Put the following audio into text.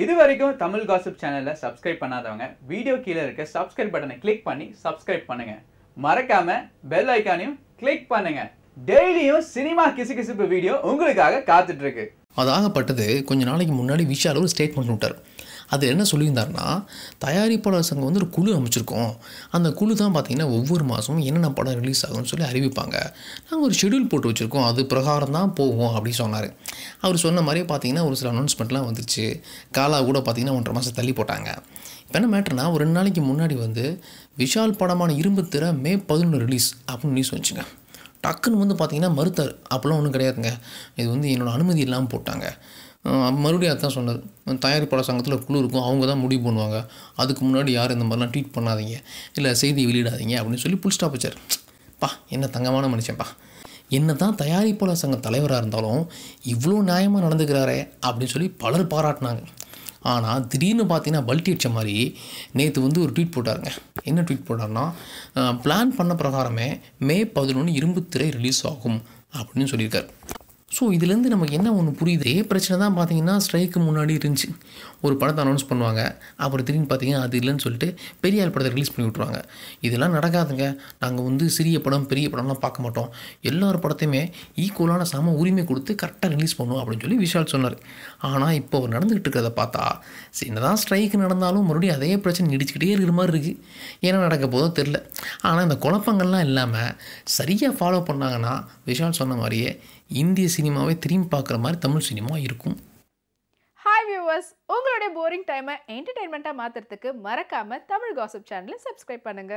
இது வரைக்கும் தமிழ் காசிப் சேனல்ல சப்ஸ்கிரைப் பண்ணாதவங்க வீடியோ கீழே இருக்க சப்ஸ்கிரைப் பட்டனை கிளிக் பண்ணி சப்ஸ்கிரைப் பண்ணுங்க மறக்காம பெல் ஐக்கானையும் கிளிக் பண்ணுங்க டெய்லியும் சினிமா கிசுகிசுப்பு வீடியோ உங்களுக்காக காத்துட்டு இருக்கு அதாகப்பட்டது கொஞ்ச நாளைக்கு முன்னாடி விஷால் ஒரு ஸ்டேட்மெண்ட் விட்டார் அது என்ன சொல்லியிருந்தாருன்னா தயாரிப்பாளர் சங்கம் வந்து ஒரு குழு அமைச்சிருக்கோம் அந்த குழு தான் பார்த்திங்கன்னா ஒவ்வொரு மாதமும் என்னென்ன படம் ரிலீஸ் ஆகும்னு சொல்லி அறிவிப்பாங்க நாங்கள் ஒரு ஷெடியூல் போட்டு வச்சுருக்கோம் அது பிரகாரம் தான் போகும் அப்படின்னு சொன்னார் அவர் சொன்ன மாதிரியே பார்த்திங்கன்னா ஒரு சில அனௌன்ஸ்மெண்ட்லாம் வந்துச்சு காலா கூட பார்த்திங்கன்னா ஒன்றரை மாதம் தள்ளி போட்டாங்க இப்போ என்ன மேட்ருனா ஒரு ரெண்டு நாளைக்கு முன்னாடி வந்து விஷால் படமான இரும்பு திற மே பதினொன்று ரிலீஸ் அப்படின்னு நியூஸ் வந்துச்சுங்க டக்குன்னு வந்து பார்த்திங்கன்னா மறுத்தார் அப்போல்லாம் ஒன்றும் கிடையாதுங்க இது வந்து என்னோடய அனுமதி இல்லாமல் போட்டாங்க மறுபடியும் அதான் சொன்னார் தயாரிப்பாளர் சங்கத்தில் குழு இருக்கும் அவங்க தான் முடிவு பண்ணுவாங்க அதுக்கு முன்னாடி யாரும் இந்த மாதிரிலாம் ட்வீட் பண்ணாதீங்க இல்லை செய்தி வெளியிடாதீங்க அப்படின்னு சொல்லி புல் ஸ்டாப் வச்சார் பா என்ன தங்கமான மனுஷன்ப்பா என்ன தான் தயாரிப்பாளர் சங்க தலைவராக இருந்தாலும் இவ்வளோ நியாயமாக நடந்துக்கிறாரே அப்படின்னு சொல்லி பலர் பாராட்டினாங்க ஆனால் திடீர்னு பார்த்தீங்கன்னா பல்ட்டி அடித்த மாதிரி நேற்று வந்து ஒரு ட்வீட் போட்டாருங்க என்ன ட்வீட் போட்டார்னா பிளான் பண்ண பிரகாரமே மே பதினொன்று இரும்புத்திரை ரிலீஸ் ஆகும் அப்படின்னு சொல்லியிருக்காரு ஸோ இதுலேருந்து நமக்கு என்ன ஒன்று புரியுது ஏ பிரச்சனை தான் பார்த்தீங்கன்னா ஸ்ட்ரைக்கு முன்னாடி இருந்துச்சு ஒரு படத்தை அனௌன்ஸ் பண்ணுவாங்க அப்புறம் திரும்பி பார்த்தீங்கன்னா அது இல்லைன்னு சொல்லிட்டு பெரியார் படத்தை ரிலீஸ் பண்ணி விட்ருவாங்க இதெல்லாம் நடக்காதுங்க நாங்கள் வந்து சிறிய படம் பெரிய படம்லாம் பார்க்க மாட்டோம் எல்லார் படத்தையுமே ஈக்குவலான சம உரிமை கொடுத்து கரெக்டாக ரிலீஸ் பண்ணுவோம் அப்படின்னு சொல்லி விஷால் சொன்னார் ஆனால் இப்போ அவர் நடந்துக்கிட்டு இருக்கிறத பார்த்தா என்னதான் ஸ்ட்ரைக்கு நடந்தாலும் மறுபடியும் அதே பிரச்சனை நடிச்சுக்கிட்டே இருக்கிற மாதிரி இருக்குது ஏன்னா நடக்க போதோ தெரில ஆனால் இந்த குழப்பங்கள்லாம் இல்லாமல் சரியாக ஃபாலோ பண்ணாங்கன்னா விஷால் சொன்ன மாதிரியே இந்திய சினிமாவே திரும்பி பார்க்குற மாதிரி தமிழ் சினிமா இருக்கும் ஹாய் வியூவர்ஸ் உங்களுடைய போரிங் டைமை என்டர்டெயின்மெண்ட்டாக மாற்றுறதுக்கு மறக்காமல் தமிழ் காசப் சேனலை சப்ஸ்கிரைப் பண்ணுங்கள்